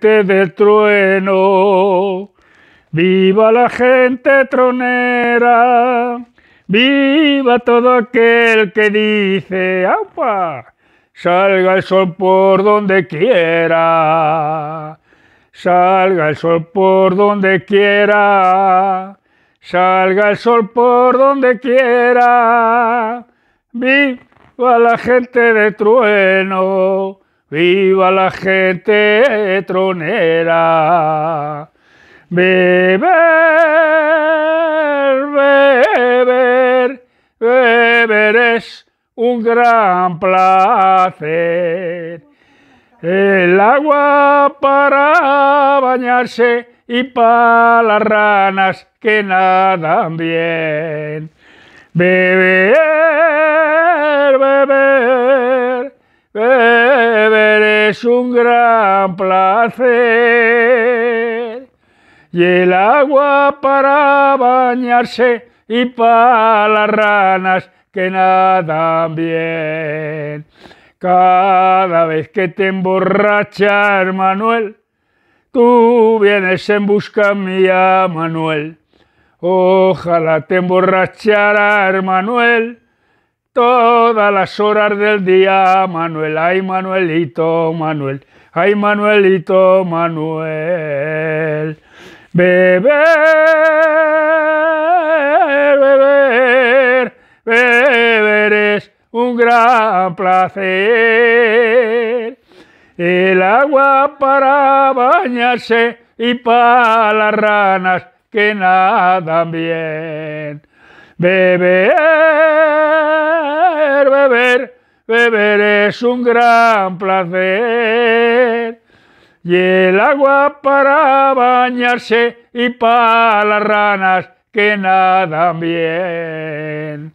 de trueno, viva la gente tronera, viva todo aquel que dice, Salga el sol por donde quiera, salga el sol por donde quiera, salga el sol por donde quiera, viva la gente de trueno viva la gente tronera. Beber, beber, beber es un gran placer. El agua para bañarse y para las ranas que nadan bien. Beber, es un gran placer. Y el agua para bañarse y para las ranas que nadan bien. Cada vez que te emborrachas, Manuel, tú vienes en busca mía, Manuel. Ojalá te emborracharas, Manuel todas las horas del día. Manuel, ay Manuelito, Manuel, ay Manuelito, Manuel. Beber, beber, beber es un gran placer. El agua para bañarse y para las ranas que nadan bien. Beber, beber, beber es un gran placer. Y el agua para bañarse y para las ranas que nadan bien.